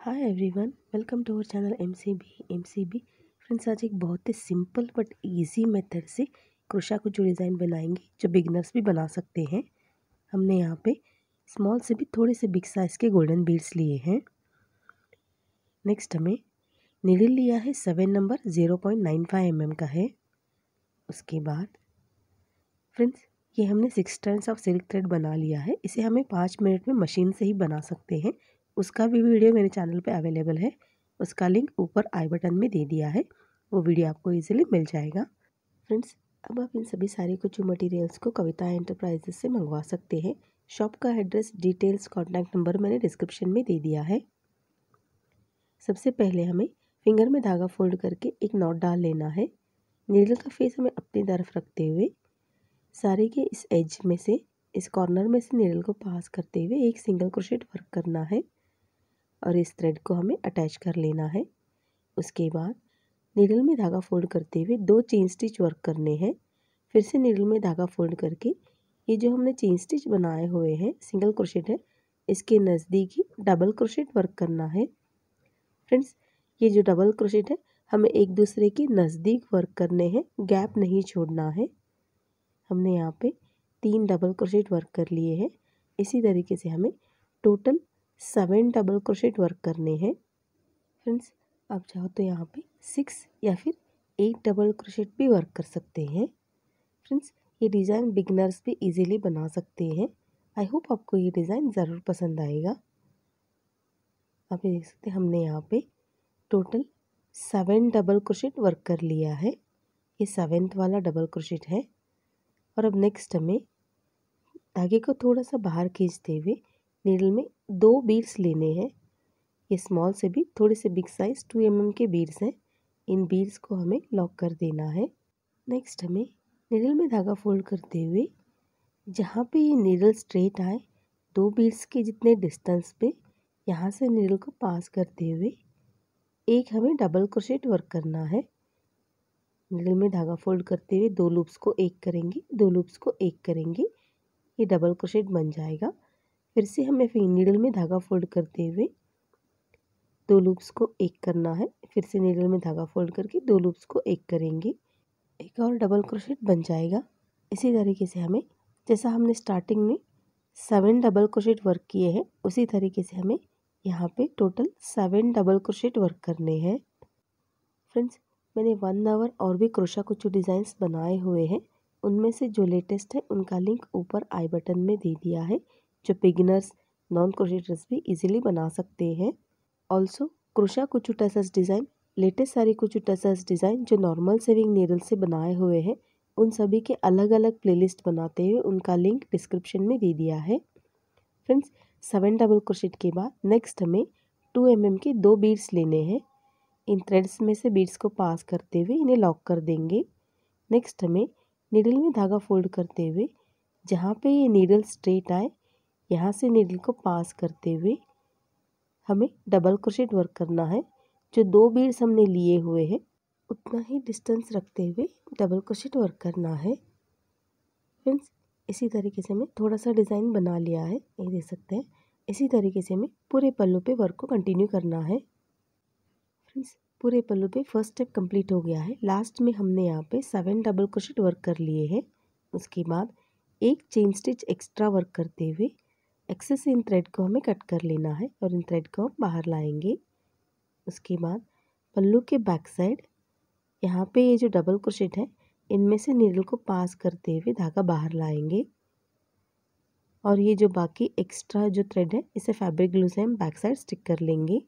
hi everyone welcome to our channel M C B M C B friends आज एक बहुत ही simple but easy method से crochet को जो डिज़ाइन बनाएंगे जो बिगनर्स भी बना सकते हैं हमने यहाँ पे स्मॉल से भी थोड़े से बिग साइज़ के गोल्डन बीड्स लिए हैं नेक्स्ट हमें निडिल लिया है seven number zero point nine five M M का है उसके बाद फ्रेंड्स ये हमने six times of silk thread बना लिया है इसे हमें पाँच मिनट में मशीन से ही बना सकते हैं उसका भी वीडियो मेरे चैनल पे अवेलेबल है उसका लिंक ऊपर आई बटन में दे दिया है वो वीडियो आपको इजीली मिल जाएगा फ्रेंड्स अब आप इन सभी सारे कुछ मटेरियल्स को कविता एंटरप्राइजेस से मंगवा सकते हैं शॉप का एड्रेस डिटेल्स कॉन्टैक्ट नंबर मैंने डिस्क्रिप्शन में दे दिया है सबसे पहले हमें फिंगर में धागा फोल्ड करके एक नॉट डाल लेना है नीडल का फेस हमें अपनी तरफ रखते हुए सारे के इस एज में से इस कॉर्नर में से नीडल को पास करते हुए एक सिंगल क्रोशेट वर्क करना है और इस थ्रेड को हमें अटैच कर लेना है उसके बाद निडल में धागा फोल्ड करते हुए दो चेन स्टिच वर्क करने हैं फिर से निडल में धागा फोल्ड करके ये जो हमने चेन स्टिच बनाए हुए हैं सिंगल क्रोशेट है इसके नज़दीक ही डबल क्रोशेट वर्क करना है फ्रेंड्स ये जो डबल क्रोशेट है हमें एक दूसरे के नज़दीक वर्क करने हैं गैप नहीं छोड़ना है हमने यहाँ पे तीन डबल क्रोशेट वर्क कर लिए हैं इसी तरीके से हमें total seven double crochet work करने हैं फ्रेंड्स आप चाहो तो यहाँ पे सिक्स या फिर एट डबल क्रोशेट भी वर्क कर सकते हैं फ्रेंड्स ये डिज़ाइन बिगनर्स भी इजीली बना सकते हैं आई होप आपको ये डिज़ाइन ज़रूर पसंद आएगा आप ये देख सकते हैं हमने यहाँ पे total seven double crochet work कर लिया है ये सेवेंथ वाला डबल क्रोशेट है और अब नेक्स्ट हमें धागे को थोड़ा सा बाहर खींचते हुए नीडल में दो बीड्स लेने हैं ये स्मॉल से भी थोड़े से बिग साइज़ टू एम के बीड्स हैं इन बीड्स को हमें लॉक कर देना है नेक्स्ट हमें नीडल में धागा फोल्ड करते हुए जहाँ पे ये नीडल स्ट्रेट आए दो बीड्स के जितने डिस्टेंस पे यहाँ से नीडल को पास करते हुए एक हमें डबल क्रोशेट वर्क करना है नीडल में धागा फोल्ड करते हुए दो लूप्स को एक करेंगे दो लूप्स को एक करेंगे ये डबल क्रोशेट बन जाएगा फिर से हमें फिंग नीडल में धागा फोल्ड करते हुए दो लूप्स को एक करना है फिर से नीडल में धागा फोल्ड करके दो लूप्स को एक करेंगे एक और डबल क्रोशेट बन जाएगा इसी तरीके से हमें जैसा हमने स्टार्टिंग में सेवन डबल क्रोशेट वर्क किए हैं उसी तरीके से हमें यहाँ पे total seven double crochet work करने हैं फ्रेंड्स मैंने वन आवर और भी क्रोशा कुछ डिज़ाइंस बनाए हुए हैं उनमें से जो लेटेस्ट है उनका लिंक ऊपर आई बटन में दे दिया है जो बिगिनर्स नॉन क्रोशेटर्स भी इजीली बना सकते हैं also crochet kuchu tassels design latest sari kuchu tassels design जो नॉर्मल सेविंग नीडल से बनाए हुए हैं उन सभी के अलग अलग प्लेलिस्ट बनाते हुए उनका लिंक डिस्क्रिप्शन में दे दिया है फ्रेंड्स सेवन डबल क्रोशेट के बाद नेक्स्ट हमें टू एम mm के दो बीड्स लेने हैं इन थ्रेड्स में से बीड्स को पास करते हुए इन्हें लॉक कर देंगे नेक्स्ट हमें नीडल में धागा फोल्ड करते हुए जहाँ पे ये नीडल स्ट्रेट आए यहाँ से नीडल को पास करते हुए हमें डबल क्रोशेट वर्क करना है जो दो बीड्स हमने लिए हुए हैं उतना ही डिस्टेंस रखते हुए डबल क्रोशेट वर्क करना है फ्रेंड्स इसी तरीके से हमें थोड़ा सा डिज़ाइन बना लिया है ये देख सकते हैं इसी तरीके से हमें पूरे पल्लू पे वर्क को कंटिन्यू करना है फ्रेंड्स पूरे पल्लू पे फर्स्ट स्टेप कंप्लीट हो गया है लास्ट में हमने यहाँ पे सेवन डबल क्रोशेट वर्क कर लिए हैं उसके बाद एक चेन स्टिच एक्स्ट्रा वर्क करते हुए एक्सेस इन थ्रेड को हमें कट कर लेना है और इन थ्रेड को हम बाहर लाएंगे उसके बाद पल्लू के बैक साइड यहाँ पे ये जो डबल क्रोशेट है इनमें से नीडल को पास करते हुए धागा बाहर लाएंगे और ये जो बाकी एक्स्ट्रा जो थ्रेड है इसे फैब्रिक ग्लू से हम बैक साइड स्टिक कर लेंगे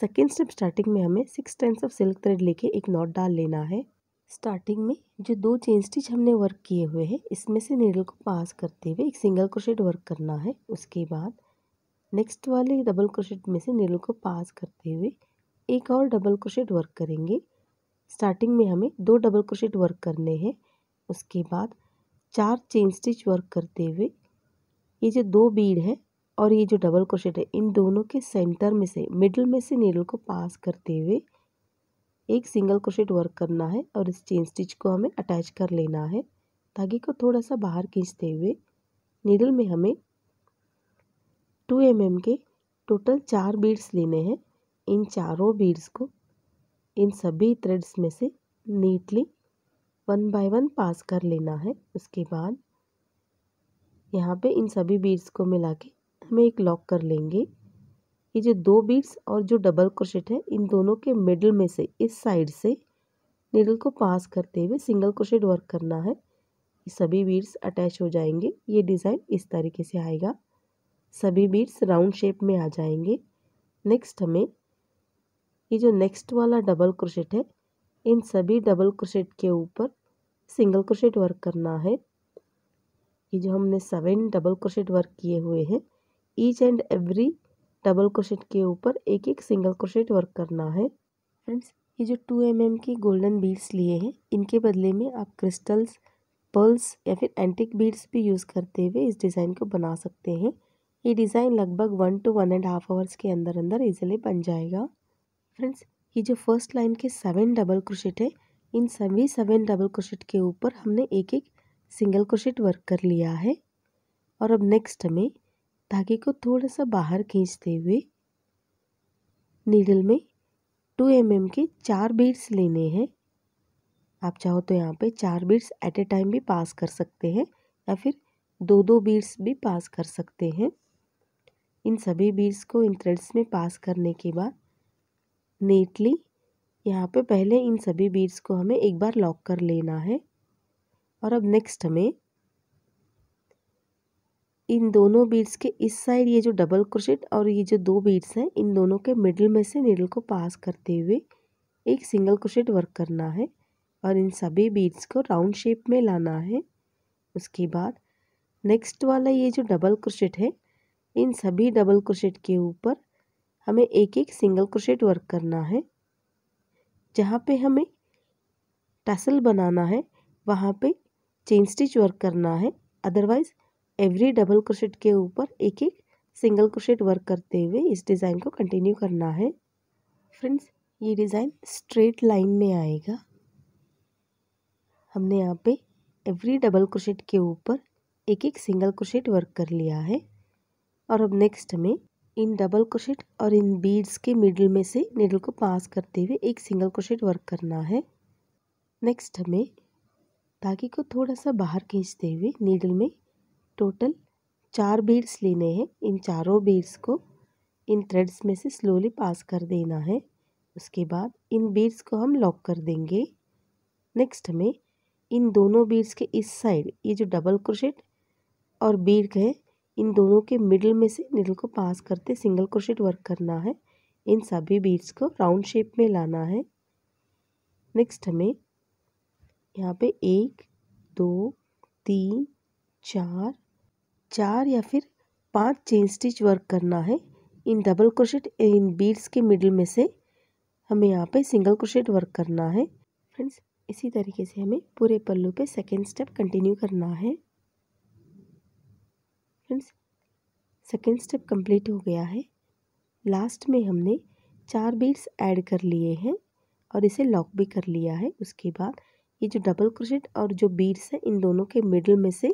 सेकेंड स्टेप स्टार्टिंग में हमें six tens of silk thread लेके एक नॉट डाल लेना है स्टार्टिंग में जो दो चेन स्टिच हमने वर्क किए हुए हैं इसमें से नीडल को पास करते हुए एक सिंगल क्रोशेट वर्क करना है उसके बाद नेक्स्ट वाले डबल क्रोशेट में से नीडल को पास करते हुए एक और डबल क्रोशेट वर्क करेंगे स्टार्टिंग में हमें दो डबल क्रोशेट वर्क करने हैं उसके बाद चार चेन स्टिच वर्क करते हुए ये जो दो बीड है और ये जो डबल क्रोशेट है इन दोनों के सेंटर में से मिडल में से नीडल को पास करते हुए एक सिंगल क्रोशेट वर्क करना है और इस चेन स्टिच को हमें अटैच कर लेना है धागे को थोड़ा सा बाहर खींचते हुए नीडल में हमें टू एम mm के टोटल चार बीड्स लेने हैं इन चारों बीड्स को इन सभी थ्रेड्स में से neatly one by one pass कर लेना है उसके बाद यहाँ पे इन सभी बीड्स को मिला के हमें एक लॉक कर लेंगे ये जो दो बीड्स और जो डबल क्रोशेट है इन दोनों के मिडल में से इस साइड से नीडल को पास करते हुए सिंगल क्रोशेट वर्क करना है सभी बीट्स अटैच हो जाएंगे ये डिज़ाइन इस तरीके से आएगा सभी बीड्स राउंड शेप में आ जाएंगे नेक्स्ट हमें ये जो नेक्स्ट वाला डबल क्रोशेट है इन सभी डबल क्रोशेट के ऊपर सिंगल क्रोशेट वर्क करना है ये जो हमने सेवन डबल क्रोशेट वर्क किए हुए हैं each and every double crochet के ऊपर एक एक सिंगल क्रोशेट वर्क करना है फ्रेंड्स ये जो टू एम mm के गोल्डन बीड्स लिए हैं इनके बदले में आप क्रिस्टल्स पर्ल्स या फिर एंटिक बीड्स भी यूज़ करते हुए इस डिज़ाइन को बना सकते हैं ये डिज़ाइन लगभग one two one and half hours के अंदर अंदर इजीली बन जाएगा फ्रेंड्स ये जो फर्स्ट लाइन के सेवन डबल क्रोशेट है इन सभी सेवन डबल क्रोशेट के ऊपर हमने एक एक सिंगल क्रोशेट वर्क कर लिया है और अब नेक्स्ट में धागे को थोड़ा सा बाहर खींचते हुए नीडल में टू एम mm के चार बीड्स लेने हैं आप चाहो तो यहाँ पे चार बीड्स एट ए टाइम भी पास कर सकते हैं या फिर दो दो बीड्स भी पास कर सकते हैं इन सभी बीड्स को इन थ्रेड्स में पास करने के बाद नेटली यहाँ पे पहले इन सभी बीड्स को हमें एक बार लॉक कर लेना है और अब नेक्स्ट हमें इन दोनों बीड्स के इस साइड ये जो डबल क्रोशेट और ये जो दो बीड्स हैं इन दोनों के मिडिल में से निडल को पास करते हुए एक सिंगल क्रोशेट वर्क करना है और इन सभी बीड्स को राउंड शेप में लाना है उसके बाद नेक्स्ट वाला ये जो डबल क्रोशेट है इन सभी डबल क्रोशेट के ऊपर हमें एक एक सिंगल क्रोशेट वर्क करना है जहाँ पे हमें टसल बनाना है वहाँ पे चेन स्टिच वर्क करना है अदरवाइज़ एवरी डबल क्रोशेट के ऊपर एक एक सिंगल क्रोशेट वर्क करते हुए इस डिज़ाइन को कंटिन्यू करना है फ्रेंड्स ये डिज़ाइन स्ट्रेट लाइन में आएगा हमने यहाँ पे एवरी डबल क्रोशेट के ऊपर एक एक सिंगल क्रोशेट वर्क कर लिया है और अब नेक्स्ट में इन डबल क्रोशेट और इन बीड्स के मिडल में से निडल को पास करते हुए एक सिंगल क्रोशेट वर्क करना है नेक्स्ट हमें धागे को थोड़ा सा बाहर खींचते हुए नीडल में टोटल चार बीड्स लेने हैं इन चारों बीड्स को इन थ्रेड्स में से स्लोली पास कर देना है उसके बाद इन बीड्स को हम लॉक कर देंगे नेक्स्ट हमें इन दोनों बीड्स के इस साइड ये जो डबल क्रोशेट और बीड है इन दोनों के मिडल में से निडल को पास करते सिंगल क्रोशेट वर्क करना है इन सभी बीड्स को राउंड शेप में लाना है नेक्स्ट हमें यहाँ पे एक दो तीन चार चार या फिर पांच चेन स्टिच वर्क करना है इन डबल क्रोशेट इन बीड्स के मिडल में से हमें यहाँ पे सिंगल क्रोशेट वर्क करना है फ्रेंड्स इसी तरीके से हमें पूरे पल्लू पे सेकेंड स्टेप कंटिन्यू करना है फ्रेंड्स सेकेंड स्टेप कंप्लीट हो गया है लास्ट में हमने चार बीड्स ऐड कर लिए हैं और इसे लॉक भी कर लिया है उसके बाद ये जो डबल क्रोशेट और जो बीड्स हैं इन दोनों के मिडल में से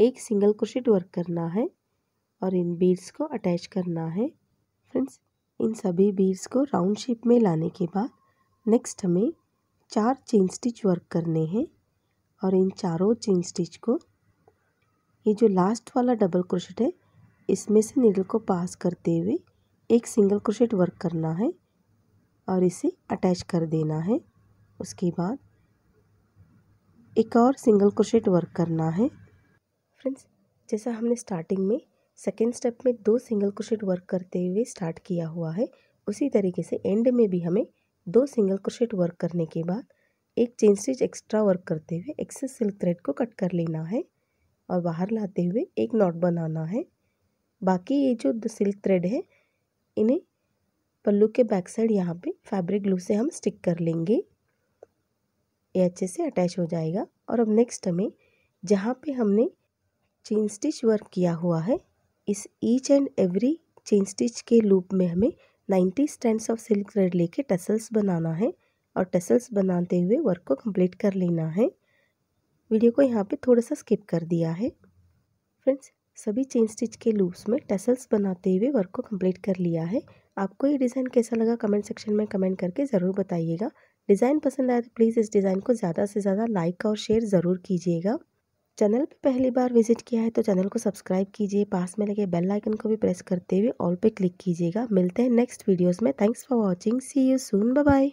एक सिंगल क्रोशेट वर्क करना है और इन बीड्स को अटैच करना है फ्रेंड्स इन सभी बीड्स को राउंड शेप में लाने के बाद नेक्स्ट हमें चार चेन स्टिच वर्क करने हैं और इन चारों चेन स्टिच को ये जो लास्ट वाला डबल क्रोशेट है इसमें से नीडल को पास करते हुए एक सिंगल क्रोशेट वर्क करना है और इसे अटैच कर देना है उसके बाद एक और सिंगल क्रोशेट वर्क करना है फ्रेंड्स जैसा हमने स्टार्टिंग में सेकेंड स्टेप में दो सिंगल क्रोशेट वर्क करते हुए स्टार्ट किया हुआ है उसी तरीके से एंड में भी हमें दो सिंगल क्रोशेट वर्क करने के बाद एक चेन स्टिच एक्स्ट्रा वर्क करते हुए एक्सेस सिल्क थ्रेड को कट कर लेना है और बाहर लाते हुए एक नॉट बनाना है बाकी ये जो सिल्क थ्रेड है इन्हें पल्लू के बैक साइड यहाँ पे फैब्रिक ग्लू से हम स्टिक कर लेंगे ये अच्छे से अटैच हो जाएगा और अब नेक्स्ट हमें जहाँ पे हमने चेन स्टिच वर्क किया हुआ है इस each and every chain stitch के लूप में हमें 90 स्टैंड ऑफ सिल्क थ्रेड लेके टसल्स बनाना है और टसल्स बनाते हुए वर्क को कंप्लीट कर लेना है वीडियो को यहाँ पे थोड़ा सा स्किप कर दिया है फ्रेंड्स सभी चेन स्टिच के लूप्स में टसल्स बनाते हुए वर्क को कंप्लीट कर लिया है आपको ये डिज़ाइन कैसा लगा कमेंट सेक्शन में कमेंट करके ज़रूर बताइएगा डिज़ाइन पसंद आया तो प्लीज़ इस डिज़ाइन को ज़्यादा से ज़्यादा लाइक और शेयर ज़रूर कीजिएगा चैनल पे पहली बार विजिट किया है तो चैनल को सब्सक्राइब कीजिए पास में लगे बेल आइकन को भी प्रेस करते हुए ऑल पे क्लिक कीजिएगा मिलते हैं नेक्स्ट वीडियोस में thanks for watching see you soon bye bye